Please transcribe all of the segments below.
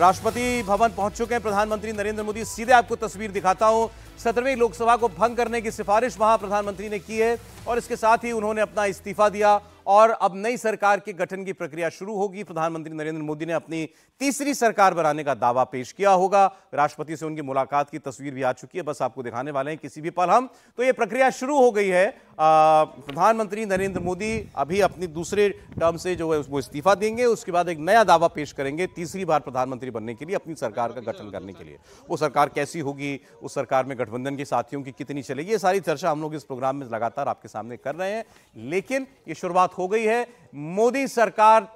राष्ट्रपति भवन पहुंच चुके हैं प्रधानमंत्री नरेंद्र मोदी सीधे आपको तस्वीर दिखाता हूं सत्रहवीं लोकसभा को भंग करने की सिफारिश वहां प्रधानमंत्री ने की है और इसके साथ ही उन्होंने अपना इस्तीफा दिया और अब नई सरकार के गठन की प्रक्रिया शुरू होगी प्रधानमंत्री नरेंद्र मोदी ने अपनी तीसरी सरकार बनाने का दावा पेश किया होगा राष्ट्रपति से उनकी मुलाकात की तस्वीर भी आ चुकी है बस आपको दिखाने वाले हैं किसी भी पल हम तो ये प्रक्रिया शुरू हो गई है प्रधानमंत्री नरेंद्र मोदी अभी अपनी दूसरे टर्म से जो है वो इस्तीफा देंगे उसके बाद एक नया दावा पेश करेंगे तीसरी बार प्रधानमंत्री बनने के लिए अपनी सरकार का गठन करने के लिए वो सरकार कैसी होगी उस सरकार में गठबंधन के साथियों की कितनी चलेगी ये सारी चर्चा हम लोग इस प्रोग्राम में लगातार आपके सामने कर रहे हैं लेकिन ये शुरुआत हो गई है मोदी सरकार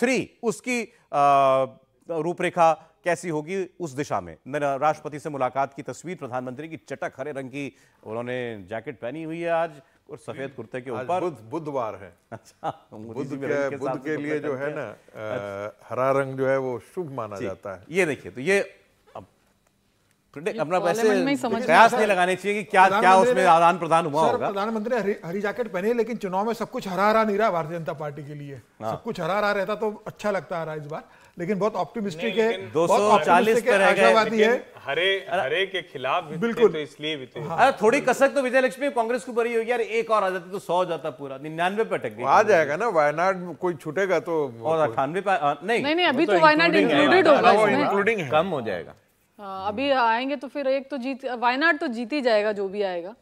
थ्री उसकी आ, रूपरेखा कैसी होगी उस दिशा में राष्ट्रपति से मुलाकात की तस्वीर प्रधानमंत्री की चटक हरे रंग की उन्होंने जैकेट पहनी हुई है आज और सफेद कुर्ते के ऊपर बुध बुधवार है अच्छा बुध के, बुध के लिए जो है ना अच्छा। हरा रंग जो है वो शुभ माना जाता है ये देखिए तो ये अपना तो वैसे कयास नहीं लगाने चाहिए कि क्या क्या उसमें आदान प्रदान हुआ होगा प्रधानमंत्री हरी, हरी जैकेट पहने लेकिन चुनाव में सब कुछ हरा हरा नहीं रहा भारतीय जनता पार्टी के लिए हाँ। सब कुछ हरा हरा रहता तो अच्छा लगता है इस बार लेकिन बहुत ऑप्टिमिस्टिक है दो सौ चालीस आशावादी है हरे हरे के खिलाफ बिल्कुल तो इसलिए भी तो हाँ। थोड़ी कसक तो विजय लक्ष्मी कांग्रेस को भरी होगी यार एक और आ जाती तो सौ जाता पूरा निन्यानवे पे अटक आ जाएगा ना वायनाड कोई छूटेगा तो और तो- अठानवे पे नहीं नहीं अभी तो, तो वायनाड इंक्लूडेड होगा इंक्लूडिंग कम हो जाएगा हाँ, अभी आएंगे तो फिर एक तो जीत वायनाड तो जीत ही जाएगा जो भी आएगा